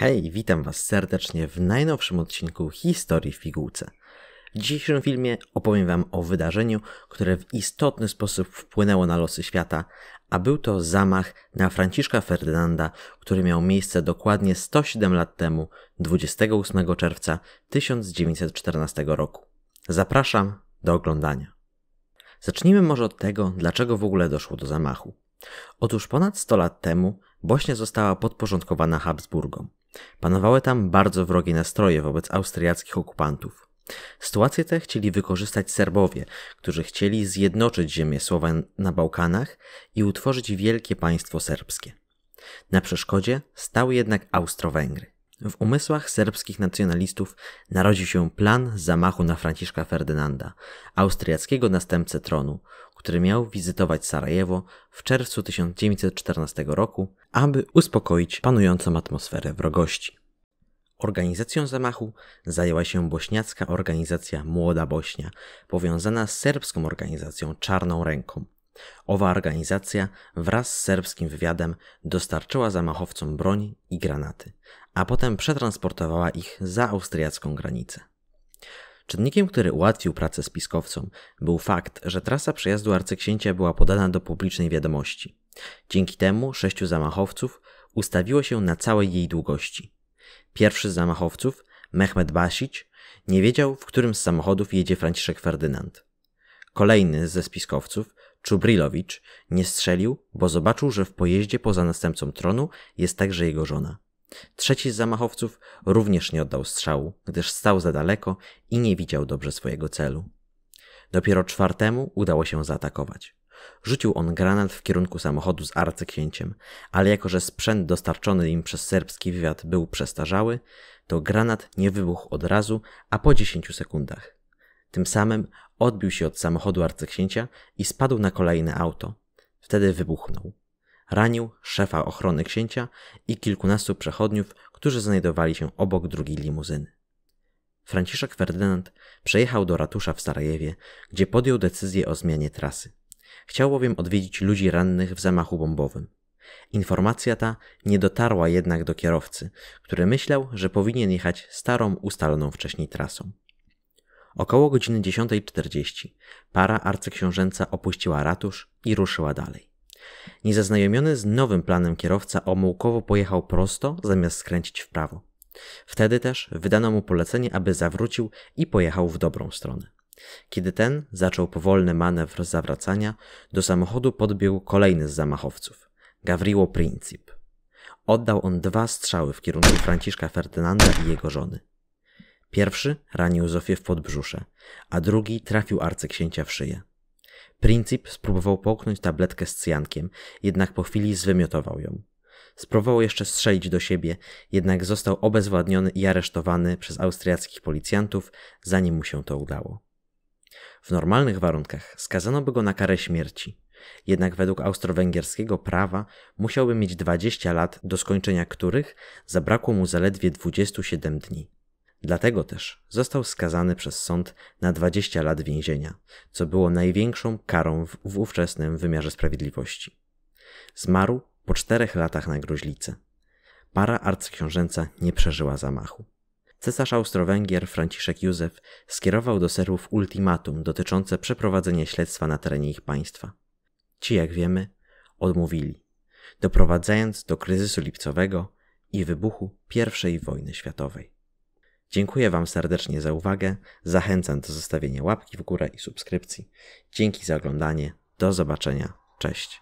Hej, witam Was serdecznie w najnowszym odcinku Historii w Figułce. W dzisiejszym filmie opowiem Wam o wydarzeniu, które w istotny sposób wpłynęło na losy świata, a był to zamach na Franciszka Ferdynanda, który miał miejsce dokładnie 107 lat temu, 28 czerwca 1914 roku. Zapraszam do oglądania. Zacznijmy może od tego, dlaczego w ogóle doszło do zamachu. Otóż ponad 100 lat temu Bośnia została podporządkowana Habsburgom. Panowały tam bardzo wrogie nastroje wobec austriackich okupantów. Sytuację tę chcieli wykorzystać Serbowie, którzy chcieli zjednoczyć ziemię Słowian na Bałkanach i utworzyć wielkie państwo serbskie. Na przeszkodzie stały jednak Austro-Węgry. W umysłach serbskich nacjonalistów narodził się plan zamachu na Franciszka Ferdynanda, austriackiego następcę tronu, który miał wizytować Sarajewo w czerwcu 1914 roku, aby uspokoić panującą atmosferę wrogości. Organizacją zamachu zajęła się bośniacka organizacja Młoda Bośnia, powiązana z serbską organizacją Czarną Ręką. Owa organizacja wraz z serbskim wywiadem dostarczyła zamachowcom broń i granaty, a potem przetransportowała ich za austriacką granicę. Czynnikiem, który ułatwił pracę spiskowcom, był fakt, że trasa przejazdu arcyksięcia była podana do publicznej wiadomości. Dzięki temu sześciu zamachowców ustawiło się na całej jej długości. Pierwszy z zamachowców, Mehmet Basić, nie wiedział, w którym z samochodów jedzie Franciszek Ferdynand. Kolejny ze spiskowców, Czubrilowicz, nie strzelił, bo zobaczył, że w pojeździe poza następcą tronu jest także jego żona. Trzeci z zamachowców również nie oddał strzału, gdyż stał za daleko i nie widział dobrze swojego celu. Dopiero czwartemu udało się zaatakować. Rzucił on granat w kierunku samochodu z arcyksięciem, ale jako że sprzęt dostarczony im przez serbski wywiad był przestarzały, to granat nie wybuchł od razu, a po 10 sekundach. Tym samym odbił się od samochodu arcyksięcia i spadł na kolejne auto. Wtedy wybuchnął. Ranił szefa ochrony księcia i kilkunastu przechodniów, którzy znajdowali się obok drugiej limuzyny. Franciszek Ferdynand przejechał do ratusza w Sarajewie, gdzie podjął decyzję o zmianie trasy. Chciał bowiem odwiedzić ludzi rannych w zamachu bombowym. Informacja ta nie dotarła jednak do kierowcy, który myślał, że powinien jechać starą, ustaloną wcześniej trasą. Około godziny 10.40 para arcyksiążęca opuściła ratusz i ruszyła dalej. Niezaznajomiony z nowym planem kierowca omułkowo pojechał prosto zamiast skręcić w prawo. Wtedy też wydano mu polecenie, aby zawrócił i pojechał w dobrą stronę. Kiedy ten zaczął powolny manewr zawracania, do samochodu podbiegł kolejny z zamachowców Gavrilo Princip. Oddał on dwa strzały w kierunku Franciszka Ferdynanda i jego żony. Pierwszy ranił Zofię w podbrzusze, a drugi trafił arcyksięcia w szyję. Princip spróbował połknąć tabletkę z cyjankiem, jednak po chwili zwymiotował ją. Spróbował jeszcze strzelić do siebie, jednak został obezwładniony i aresztowany przez austriackich policjantów, zanim mu się to udało. W normalnych warunkach skazano by go na karę śmierci, jednak według austro-węgierskiego prawa musiałby mieć 20 lat, do skończenia których zabrakło mu zaledwie 27 dni. Dlatego też został skazany przez sąd na 20 lat więzienia, co było największą karą w, w ówczesnym wymiarze sprawiedliwości. Zmarł po czterech latach na gruźlicę. Para arcyksiążęca nie przeżyła zamachu. Cesarz Austro-Węgier Franciszek Józef skierował do serwów ultimatum dotyczące przeprowadzenia śledztwa na terenie ich państwa. Ci, jak wiemy, odmówili, doprowadzając do kryzysu lipcowego i wybuchu I wojny światowej. Dziękuję Wam serdecznie za uwagę. Zachęcam do zostawienia łapki w górę i subskrypcji. Dzięki za oglądanie. Do zobaczenia. Cześć.